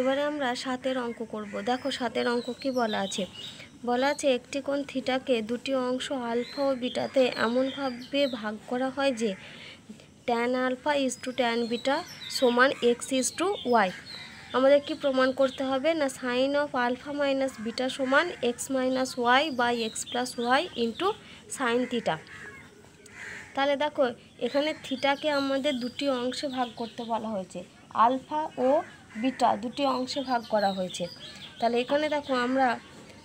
এবারে আমরা সাতের অঙ্ক করব দেখো সাতের অঙ্ক কি বলা আছে বলা আছে একটি কোণ থিটাকে দুটি অংশ আলফা ও বিটাতে এমনভাবে ভাগ করা হয় যে tan alpha is to tan beta সমান এক্স ইস টু ওয়াই আমাদের কি প্রমাণ করতে হবে না sine of alpha minus beta সমান x minus y by x plus y into sine theta তাহলে দেখো এখানে থিটাকে আমাদের দুটি অংশে ভাগ করতে বলা হয়েছে আলফা ও বিটা দুটি অংশে ভাগ করা হয়েছে তাহলে এখানে দেখো আমরা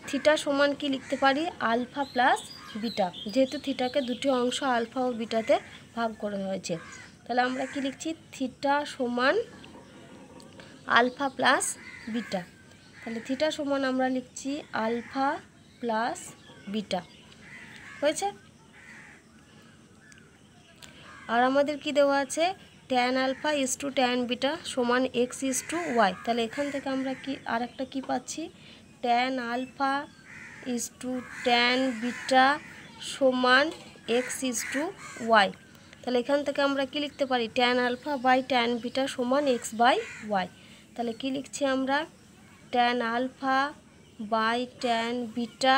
থিটা সমান কি লিখতে পারি আলফা প্লাস বিটা যেহেতু থিটাকে দুটি অংশ আলফা ও বিটাতে ভাগ করা হয়েছে তাহলে আমরা কি লিখছি থিটা সমান আলফা প্লাস বিটা তাহলে থিটা সমান আমরা লিখছি আলফা প্লাস বিটা হয়েছে আর আমাদের কি দেওয়া আছে tan alpha is to tan beta সমান এক্স ইস টু ওয়াই তাহলে এখান থেকে আমরা কি আর একটা কী পাচ্ছি tan alpha is to tan beta সমান এক্স ইস টু ওয়াই তাহলে এখান থেকে আমরা কি লিখতে পারি tan alpha by tan beta সমান এক্স বাই ওয়াই তাহলে কি লিখছি আমরা tan alpha by tan beta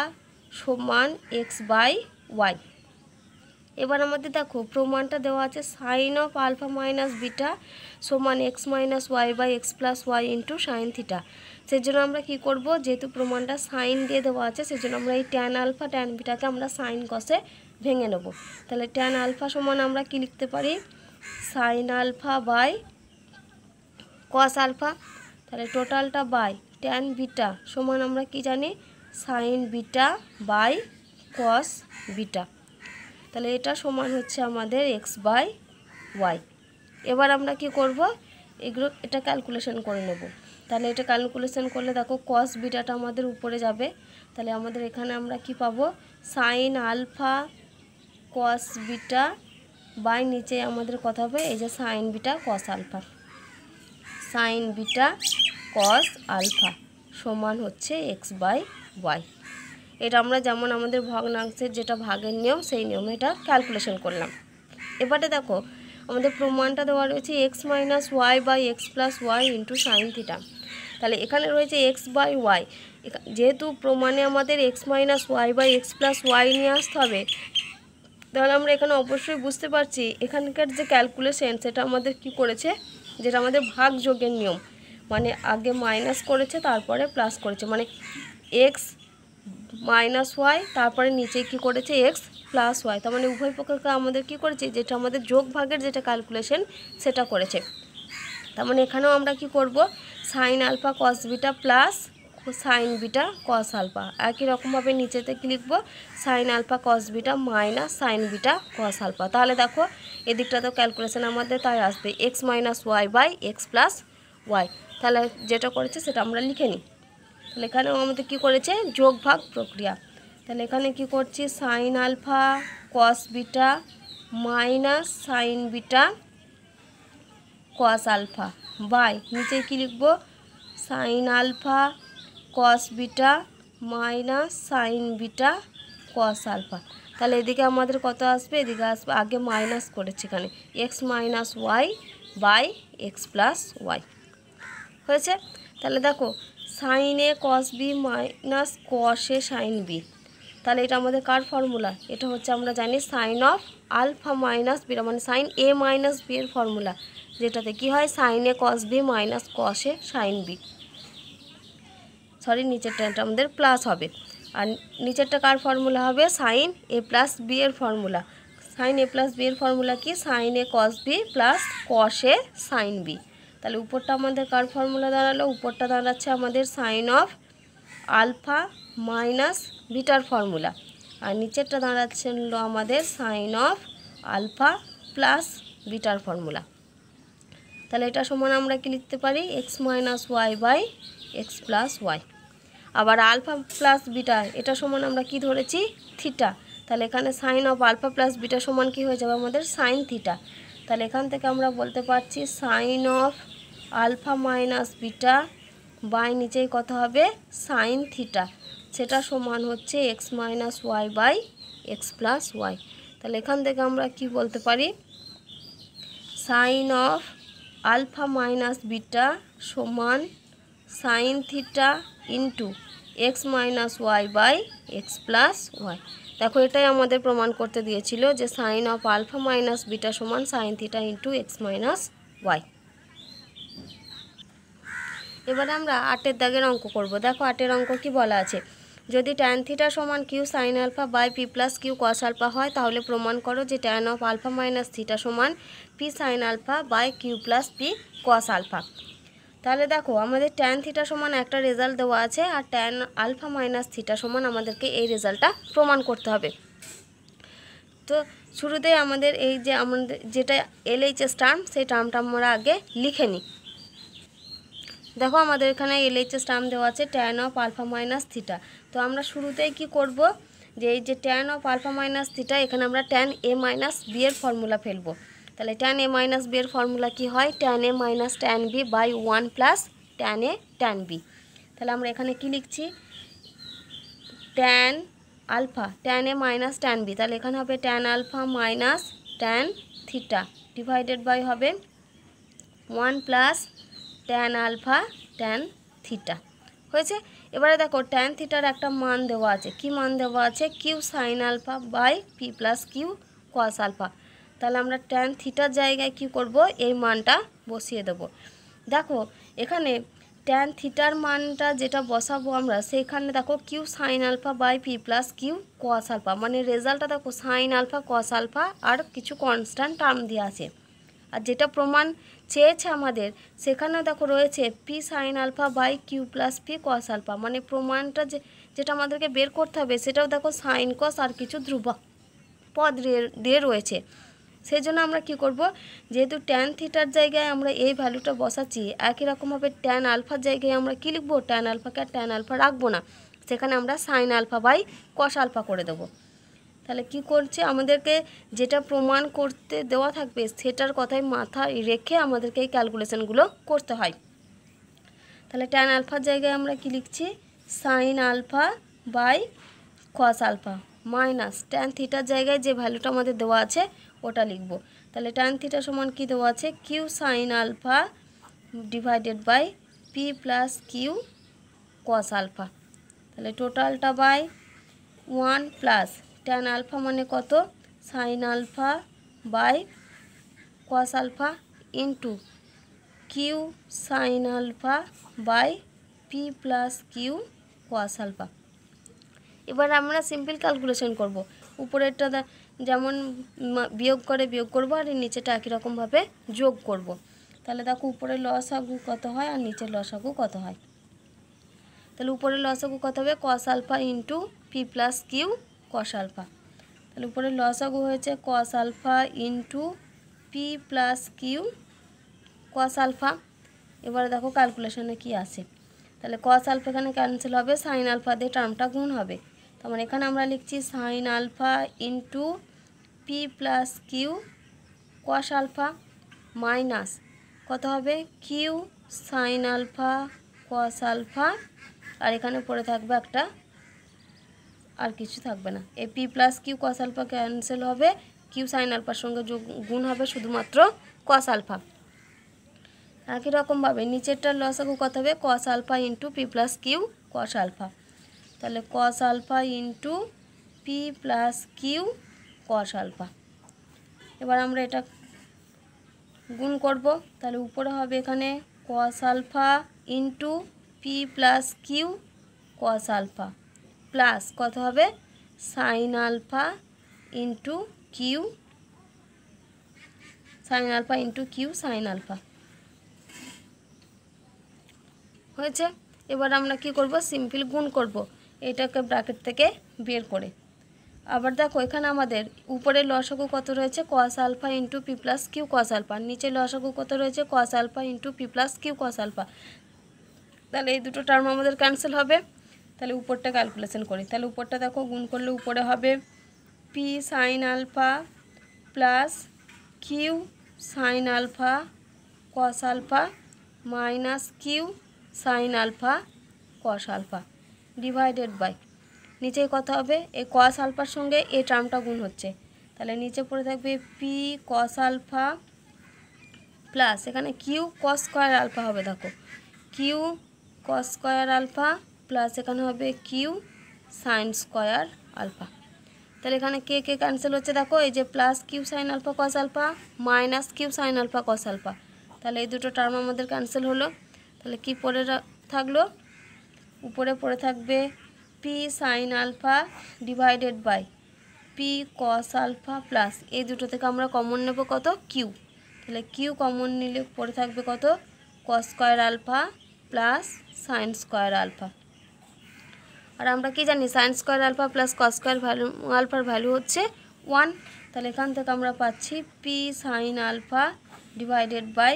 সমান এক্স বাই ওয়াই এবার আমাদের দেখো প্রমাণটা দেওয়া আছে sign of alpha minus beta সমান x minus y by x plus y into sine theta সেজন্য আমরা কি করব যেহেতু প্রমাণটা সাইন দিয়ে দেওয়া আছে সেজন্য আমরা এই ট্যান আলফা ট্যান বিটাকে আমরা সাইন কষে ভেঙে নেব তাহলে ট্যান আলফা সমান আমরা কি লিখতে পারি sine alpha by cos alpha তাহলে টোটালটা বাই ট্যান বিটা সমান আমরা কি জানি sine beta by cos beta তাহলে এটা সমান হচ্ছে আমাদের এক্স বাই ওয়াই এবার আমরা কি করব এগুলো এটা ক্যালকুলেশন করে নেব তাহলে এটা ক্যালকুলেশন করলে দেখো কস বিটাটা আমাদের উপরে যাবে তাহলে আমাদের এখানে আমরা কি পাবো sine alpha cos beta by নিচে আমাদের কথা হবে এই যে sine beta cos alpha sine beta cos alpha সমান হচ্ছে এক্স বাই ওয়াই এটা আমরা যেমন আমাদের ভগ্নাংশের যেটা ভাগের নিয়ম সেই নিয়মে এটা ক্যালকুলেশন করলাম এবারে দেখো আমাদের প্রমাণটা দেওয়া রয়েছে x minus y by x plus y into sine theta তাহলে এখানে রয়েছে এক্স বাই ওয়াই যেহেতু প্রমাণে আমাদের x minus y by x plus y নিয়ে আসতে হবে তাহলে আমরা এখানে অবশ্যই বুঝতে পারছি এখানকার যে ক্যালকুলেশন সেটা আমাদের কি করেছে যেটা আমাদের ভাগ যোগের নিয়ম মানে আগে মাইনাস করেছে তারপরে প্লাস করেছে মানে এক্স মাইনাস ওয়াই তারপরে নিচে কি করেছে এক্স প্লাস ওয়াই তার মানে উভয় পক্ষকে আমাদের কি করেছে যেটা আমাদের যোগ ভাগের যেটা ক্যালকুলেশন সেটা করেছে তার মানে এখানেও আমরা কি করব sine alpha cos beta plus sine beta cos alpha একই রকমভাবে নিচেতে কি লিখবো sine alpha cos beta minus sine beta cos alpha তাহলে দেখো এদিকটা তো ক্যালকুলেশান আমাদের তাই আসবে x minus y by x plus y তাহলে যেটা করেছে সেটা আমরা লিখে নিই তাহলে এখানেও আমাদের কী করেছে যোগ ভাগ প্রক্রিয়া তাহলে এখানে কি করছি sine alpha cos beta minus sine beta cos alpha by নিচে কি লিখবো sine alpha cos beta minus sine beta cos alpha তাহলে এদিকে আমাদের কত আসবে এদিকে আসবে আগে মাইনাস করেছি এখানে x minus y by x plus y হয়েছে তাহলে দেখো sine A cos B minus cos A sine B তাহলে এটা আমাদের কার ফর্মুলা এটা হচ্ছে আমরা জানি sine of alpha minus B মানে সাইন এ মাইনাস বি এর ফর্মুলা যেটাতে কি হয় sine A cos B minus cos A sine B sorry নিচেরটা এটা আমাদের প্লাস হবে আর নিচেরটা কার ফর্মুলা হবে সাইন এ প্লাস বি এর formula sine A plus B এর ফর্মুলা কি sine A cos B plus cos A sine B তাহলে উপরটা আমাদের কার ফর্মুলা দাঁড়ালো উপরটা দাঁড়াচ্ছে আমাদের সাইন অফ আলফা মাইনাস বিটার ফর্মুলা আর নিচেরটা দাঁড়াচ্ছে আমাদের সাইন অফ আলফা প্লাস বিটার ফর্মুলা তাহলে এটা সমান আমরা কি লিখতে পারি x minus y by x plus y আবার আলফা প্লাস বিটা এটা সমান আমরা কি ধরেছি থিটা তাহলে এখানে sign of alpha plus beta সমান কি হয়ে যাবে আমাদের সাইন থিটা তাহলে এখান থেকে আমরা বলতে পারছি sine of alpha minus beta by নিচেই কত হবে সাইন থিটা সেটা সমান হচ্ছে x minus y by x plus y তাহলে এখান থেকে আমরা কি বলতে পারি sine of alpha minus beta সমান sine theta into x minus y by x plus y দেখো এটাই আমাদের প্রমাণ করতে দিয়েছিল যে sine of alpha minus beta সমান sine theta into x minus y এবার আমরা আটের দাগের অঙ্ক করব দেখো আটের অঙ্ক কি বলা আছে যদি ট্যান থিটা সমান q sine alpha by p plus q cos alpha হয় তাহলে প্রমাণ করো যে tan of alpha minus theta সমান p sine alpha by q plus p cos alpha তাহলে দেখো আমাদের ট্যান থিটা সমান একটা রেজাল্ট দেওয়া আছে আর ট্যান আলফা মাইনাস থিটা সমান আমাদেরকে এই রেজাল্টটা প্রমাণ করতে হবে তো শুরুতেই আমাদের এই যে আমাদের যেটা এলএইচএস টার্ম সেই টার্মটা আমরা আগে লিখে নিই দেখো আমাদের এখানে এলএইচএস টার্ম দেওয়া আছে tan of alpha minus theta তো আমরা শুরুতেই কি করব যে এই যে tan of alpha minus theta এখানে আমরা ট্যান এ মাইনাস বি এর ফর্মুলা ফেলবো তাহলে ট্যান এ মাইনাস বি এর ফর্মুলা কি হয় tan A minus tan B by one plus tan A tan B তাহলে আমরা এখানে কি লিখছি tan alpha tan A minus tan B তাহলে এখানে হবে tan alpha minus tan theta divided by হবে one plus tan alpha tan theta হয়েছে এবারে দেখো ট্যান থিটার একটা মান দেওয়া আছে কি মান দেওয়া আছে q sine alpha by p plus q cos alpha তাহলে আমরা ট্যান থিটার জায়গায় কি করব এই মানটা বসিয়ে দেব দেখো এখানে ট্যান থিটার মানটা যেটা বসাবো আমরা সেখানে দেখো q sine alpha by p plus q cos alpha মানে রেজাল্টটা দেখো সাইন আলফা কস আলফা আর কিছু কনস্ট্যান্ট টার্ম দিয়ে আছে আর যেটা প্রমাণ চেয়েছে আমাদের সেখানে দেখো রয়েছে p sine alpha by q plus p cos alpha মানে প্রমাণটা যে যেটা আমাদেরকে বের করতে হবে সেটাও দেখো সাইন কস আর কিছু ধ্রুব পদ দিয়ে রয়েছে সেই জন্য আমরা কি করব যেহেতু ট্যান থিটার জায়গায় আমরা এই ভ্যালুটা বসাচ্ছি একই রকমভাবে ট্যান আলফার জায়গায় আমরা কী লিখবো ট্যান আলফাকে আর ট্যান আলফা রাখবো না সেখানে আমরা sine alpha by cos alpha করে দেবো তাহলে কি করছে আমাদেরকে যেটা প্রমাণ করতে দেওয়া থাকবে সেটার কথায় মাথা রেখে আমাদেরকে এই ক্যালকুলেশানগুলো করতে হয় তাহলে ট্যান আলফার জায়গায় আমরা কি লিখছি sine alpha by cos alpha minus tan থিটার জায়গায় যে ভ্যালুটা আমাদের দেওয়া আছে ওটা লিখব তাহলে ট্যান থিটা সমান কি দেওয়া আছে q sine alpha divided by p plus q cos alpha তাহলে টোটালটা by one plus tan alpha মানে কত sine alpha by cos alpha into q sine alpha by p plus q cos alpha এবার আমরা সিম্পল ক্যালকুলেশন করব উপরেরটা যেমন বিয়োগ করে বিয়োগ করব আর নিচেটা একই রকমভাবে যোগ করব। তাহলে দেখো উপরে লসাগু কত হয় আর নিচের লসাগু কত হয় তাহলে উপরে লসাগু কত হবে cos alpha into p plus q cos alpha তাহলে উপরে লসাগু হয়েছে cos alpha into p plus q cos alpha এবারে দেখো ক্যালকুলেশনে কি আসে তাহলে কস আলফা এখানে ক্যান্সেল হবে সাইন আলফা দিয়ে টার্মটা গুণ হবে তার মানে এখানে আমরা লিখছি sine alpha into p plus q cos alpha minus কত হবে q sine alpha cos alpha আর এখানে পড়ে থাকবে একটা আর কিছু থাকবে না এ p plus q cos alpha cancel হবে কিউ সাইন আলফার সঙ্গে যোগ গুণ হবে শুধুমাত্র কস আলফা একই রকমভাবে নিচেরটার আগু কত হবে cos alpha into p plus q cos alpha তাহলে cos alpha into p plus q cos alpha এবার আমরা এটা গুণ করব তাহলে উপরে হবে এখানে cos alpha into p plus q cos alpha plus কত হবে sine alpha into q sine alpha into q sine alpha হয়েছে এবার আমরা কি করব সিম্পল গুণ করব এটাকে ব্র্যাকেট থেকে বের করে আবার দেখো এখানে আমাদের উপরে লসাগু কত রয়েছে cos alpha into p plus q cos alpha নিচে লসাগু কত রয়েছে cos alpha into p plus q cos alpha তাহলে এই দুটো টার্ম আমাদের ক্যান্সেল হবে তাহলে উপরটা ক্যালকুলেশন করি তাহলে উপরটা দেখো গুণ করলে উপরে হবে p sine alpha plus q sine alpha cos alpha minus q sine alpha cos alpha divided by নিচে কথা হবে এই কস আলফার সঙ্গে এই টার্মটা গুণ হচ্ছে তাহলে নিচে পড়ে থাকবে পি কস আলফা প্লাস এখানে কিউ কস স্কোয়ার আলফা হবে দেখো q cos square alpha plus এখানে হবে কিউ সাইন স্কোয়ার আলফা তাহলে এখানে কে কে ক্যান্সেল হচ্ছে দেখো এই যে plus q sine alpha cos alpha minus q sine alpha cos alpha তাহলে এই দুটো টার্ম আমাদের ক্যান্সেল হলো তাহলে কি পড়ে থাকলো উপরে পড়ে থাকবে p sine alpha divided by p cos alpha plus এই দুটো থেকে আমরা কমন নেব কত কিউ তাহলে কিউ কমন নিলে পড়ে থাকবে কত cos square alpha plus sine square alpha আর আমরা কি জানি sine square alpha plus cos square value আলফার ভ্যালু হচ্ছে ওয়ান তাহলে এখান থেকে আমরা পাচ্ছি p sine alpha divided by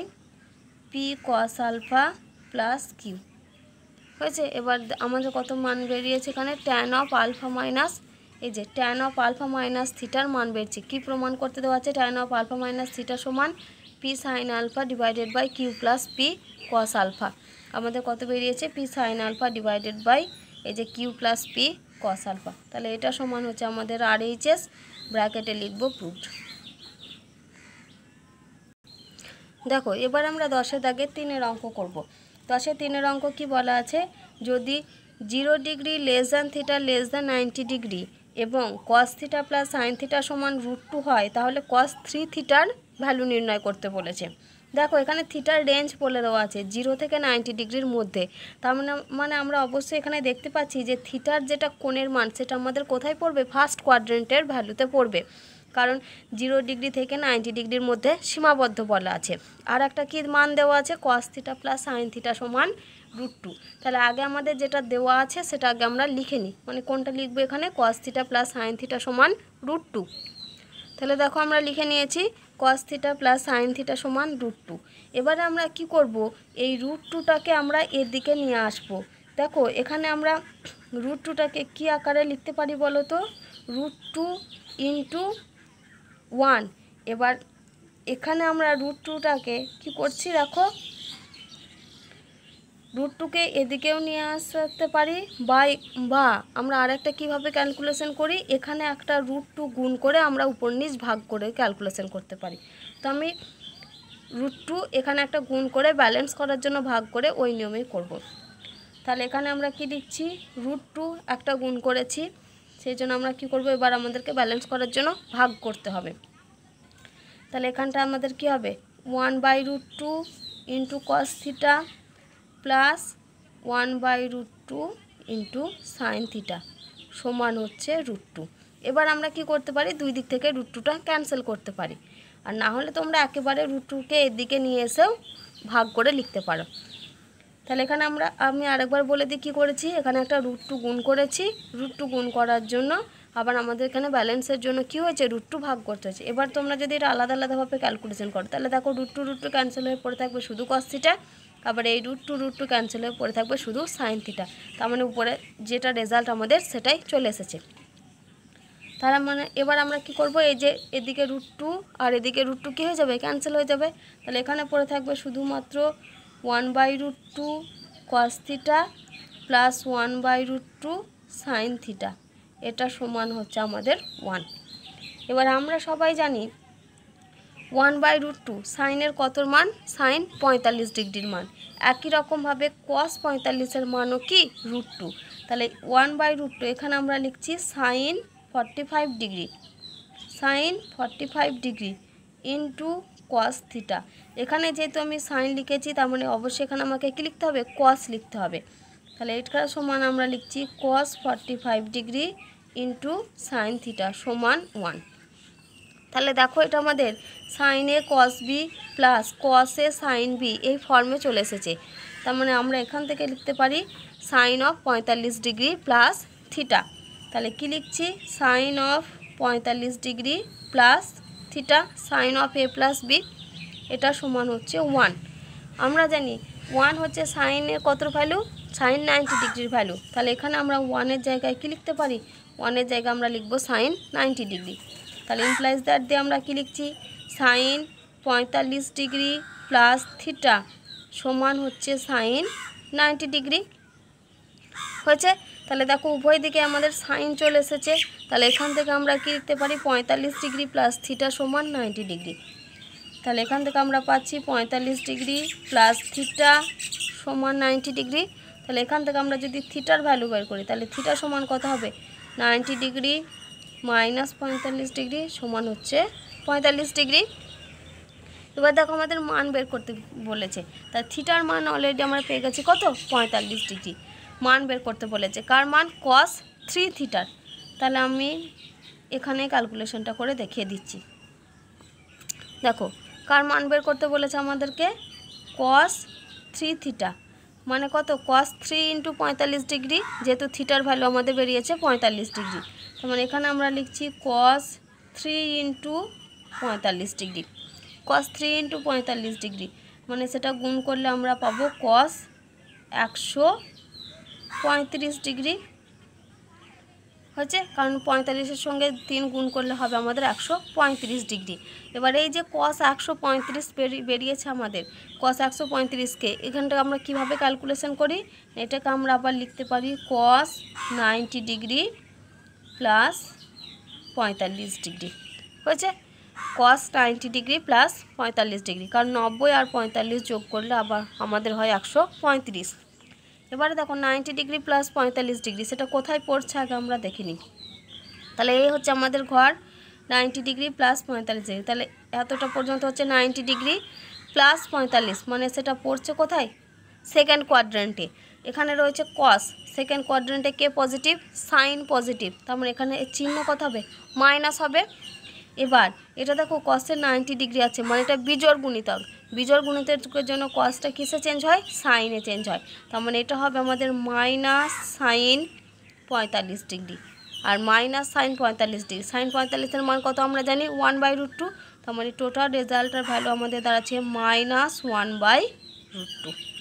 p cos alpha plus q হয়েছে এবার আমাদের কত মান বেরিয়েছে এখানে ট্যান অফ আলফা মাইনাস এই যে ট্যান অফ আলফা মাইনাস থিটার মান বেরছে কী প্রমাণ করতে দেওয়া আছে tan of alpha minus theta সমান p sine alpha divided by q plus p cos alpha আমাদের কত বেরিয়েছে p sine alpha divided by এই যে q plus p cos alpha তাহলে এটা সমান হচ্ছে আমাদের আর এইচএস ব্র্যাকেটে লিখব প্রুফড দেখো এবার আমরা দশের দাগে তিনের অঙ্ক করব। দশে তিনের অঙ্ক কি বলা আছে যদি zero degree less than theta less than ninety degree এবং cos theta plus sine theta সমান রুট টু হয় তাহলে কস থ্রি থিটার ভ্যালু নির্ণয় করতে বলেছে দেখো এখানে থিটার রেঞ্জ বলে দেওয়া আছে জিরো থেকে নাইনটি ডিগ্রির মধ্যে তার মানে মানে আমরা অবশ্যই এখানে দেখতে পাচ্ছি যে থিটার যেটা কোণের মান সেটা আমাদের কোথায় পড়বে ফার্স্ট কোয়াড্রেন্টের ভ্যালুতে পড়বে কারণ জিরো ডিগ্রি থেকে নাইনটি ডিগ্রির মধ্যে সীমাবদ্ধ বলা আছে আর একটা কী মান দেওয়া আছে cos theta plus sine theta সমান রুট টু তাহলে আগে আমাদের যেটা দেওয়া আছে সেটা আগে আমরা লিখে নিই মানে কোনটা লিখবো এখানে cos theta plus sine theta সমান রুট টু তাহলে দেখো আমরা লিখে নিয়েছি cos theta plus sine theta সমান রুট টু এবারে আমরা কি করব এই রুট টুটাকে আমরা এর দিকে নিয়ে আসব দেখো এখানে আমরা রুট টুটাকে কী আকারে লিখতে পারি বলো তো রুট টু ইন্টু ওয়ান এবার এখানে আমরা রুট টুটাকে কী করছি দেখো রুট টুকে এদিকেও নিয়ে আসতে পারি বাই বা আমরা আরেকটা কিভাবে ক্যালকুলেশন করি এখানে একটা রুট টু গুণ করে আমরা উপর নিচ ভাগ করে ক্যালকুলেশন করতে পারি তো আমি রুট টু এখানে একটা গুণ করে ব্যালেন্স করার জন্য ভাগ করে ওই নিয়মেই করব। তাহলে এখানে আমরা কি দিচ্ছি রুট টু একটা গুণ করেছি সেই জন্য আমরা কি করব এবার আমাদেরকে ব্যালেন্স করার জন্য ভাগ করতে হবে তাহলে এখানটা আমাদের কি হবে one by root two into cos theta plus one by root two into sine theta সমান হচ্ছে রুট টু এবার আমরা কি করতে পারি দুই দিক থেকে রুট টুটা ক্যান্সেল করতে পারি আর না হলে তোমরা একেবারে রুট টুকে এদিকে নিয়ে এসেও ভাগ করে লিখতে পারো তাহলে এখানে আমরা আমি আরেকবার বলে দিই কী করেছি এখানে একটা রুট টু গুণ করেছি রুট টু গুণ করার জন্য আবার আমাদের এখানে ব্যালেন্সের জন্য কি হয়েছে রুট টু ভাগ করতে হয়েছে এবার তোমরা যদি এটা আলাদা আলাদাভাবে ক্যালকুলেশন করো তাহলে দেখো root two root two cancel হয়ে পড়ে থাকবে শুধু কস্তিটা আবার এই root two root two cancel হয়ে পড়ে থাকবে শুধু সাইন থিটা তার মানে উপরে যেটা রেজাল্ট আমাদের সেটাই চলে এসেছে তার মানে এবার আমরা কি করব এই যে এদিকে রুট টু আর এদিকে রুট টু কী হয়ে যাবে ক্যান্সেল হয়ে যাবে তাহলে এখানে পড়ে থাকবে শুধুমাত্র one by root two cos theta plus one by root two sine theta এটা সমান হচ্ছে আমাদের ওয়ান এবার আমরা সবাই জানি ওয়ান বাই রুট টু সাইনের কত মান সাইন পঁয়তাল্লিশ ডিগ্রির মান একই রকমভাবে কস পঁয়তাল্লিশের মানও কি রুট টু তাহলে ওয়ান বাই রুট টু এখানে আমরা লিখছি sine forty five degree sine forty five degree to cos theta এখানে যেহেতু আমি সাইন লিখেছি তার মানে অবশ্যই এখানে আমাকে কী লিখতে হবে কস লিখতে হবে তাহলে এটার সমান আমরা লিখছি cos forty five degree into sine theta সমান ওয়ান তাহলে দেখো এটা আমাদের sine A cos B plus cos A sine B এই ফর্মে চলে এসেছে তার মানে আমরা এখান থেকে লিখতে পারি সাইন অফ পঁয়তাল্লিশ ডিগ্রি প্লাস থিটা তাহলে কি লিখছি সাইন অফ পঁয়তাল্লিশ degree plus theta sine of A plus B এটা সমান হচ্ছে ওয়ান আমরা জানি ওয়ান হচ্ছে সাইনের কত ভ্যালু সাইন নাইনটি ডিগ্রির ভ্যালু তাহলে এখানে আমরা ওয়ানের জায়গায় কি লিখতে পারি ওয়ানের জায়গায় আমরা লিখব সাইন নাইনটি ডিগ্রি তাহলে ইমপ্লাইজ দ্যাট দিয়ে আমরা কী লিখছি সাইন পঁয়তাল্লিশ ডিগ্রি প্লাস থিটা সমান হচ্ছে সাইন নাইনটি ডিগ্রি হয়েছে তাহলে দেখো উভয় দিকে আমাদের সাইন চলে এসেছে তাহলে এখান থেকে আমরা কী লিখতে পারি পঁয়তাল্লিশ ডিগ্রি প্লাস থিটা সমান নাইনটি ডিগ্রি তাহলে এখান থেকে আমরা পাচ্ছি পঁয়তাল্লিশ ডিগ্রি প্লাস থিটা সমান নাইনটি ডিগ্রি তাহলে এখান থেকে আমরা যদি থিটার ভ্যালু বের করি তাহলে থিটা সমান কত হবে নাইনটি ডিগ্রি মাইনাস পঁয়তাল্লিশ ডিগ্রি সমান হচ্ছে পঁয়তাল্লিশ ডিগ্রি এবার দেখো আমাদের মান বের করতে বলেছে তা থিটার মান অলরেডি আমরা পেয়ে গেছি কত পঁয়তাল্লিশ ডিগ্রি মান বের করতে বলেছে কার মান কস থ্রি থিটার তাহলে আমি এখানে ক্যালকুলেশনটা করে দেখিয়ে দিচ্ছি দেখো কার মান বের করতে বলেছে আমাদেরকে কস থ্রি থিটা মানে কত কস থ্রি ইন্টু পঁয়তাল্লিশ ডিগ্রি যেহেতু থিটার ভ্যালু আমাদের বেরিয়েছে পঁয়তাল্লিশ ডিগ্রি তেমন এখানে আমরা লিখছি কস থ্রি ইন্টু পঁয়তাল্লিশ ডিগ্রি কস থ্রি ইন্টু পঁয়তাল্লিশ ডিগ্রি মানে সেটা গুণ করলে আমরা পাবো কস একশো পঁয়ত্রিশ ডিগ্রি হচ্ছে কারণ পঁয়তাল্লিশের সঙ্গে তিন গুণ করলে হবে আমাদের একশো পঁয়ত্রিশ ডিগ্রি এবার এই যে কস একশো পঁয়ত্রিশ বেরিয়েছে আমাদের কস একশো পঁয়ত্রিশকে এখানটা আমরা কিভাবে ক্যালকুলেশন করি এটাকে আমরা আবার লিখতে পারি কস নাইনটি ডিগ্রি প্লাস পঁয়তাল্লিশ ডিগ্রি হয়েছে কস নাইনটি ডিগ্রি প্লাস পঁয়তাল্লিশ ডিগ্রি কারণ নব্বই আর পঁয়তাল্লিশ যোগ করলে আবার আমাদের হয় একশো পঁয়ত্রিশ এবারে দেখো নাইনটি ডিগ্রি প্লাস পঁয়তাল্লিশ ডিগ্রি সেটা কোথায় পড়ছে আগে আমরা দেখে নিই তাহলে এই হচ্ছে আমাদের ঘর নাইনটি ডিগ্রি প্লাস পঁয়তাল্লিশ ডিগ্রি তাহলে এতটা পর্যন্ত হচ্ছে নাইনটি ডিগ্রি প্লাস পঁয়তাল্লিশ মানে সেটা পড়ছে কোথায় সেকেন্ড কোয়াড্রেন্টে এখানে রয়েছে কস সেকেন্ড কোয়াড্রেন্টে কে পজিটিভ সাইন পজিটিভ তারপর এখানে চিহ্ন কত হবে মাইনাস হবে এবার এটা দেখো কসের নাইনটি ডিগ্রি আছে মানে এটা বিজর গুণিতক বিজর গুণিতকের জন্য কসটা কিসে চেঞ্জ হয় সাইনে চেঞ্জ হয় তার মানে এটা হবে আমাদের মাইনাস সাইন পঁয়তাল্লিশ ডিগ্রি আর মাইনাস সাইন পঁয়তাল্লিশ ডিগ্রি সাইন পঁয়তাল্লিশের মান কত আমরা জানি ওয়ান বাই রুট টু তার মানে টোটাল রেজাল্টের ভ্যালু আমাদের দাঁড়াচ্ছে minus one by root two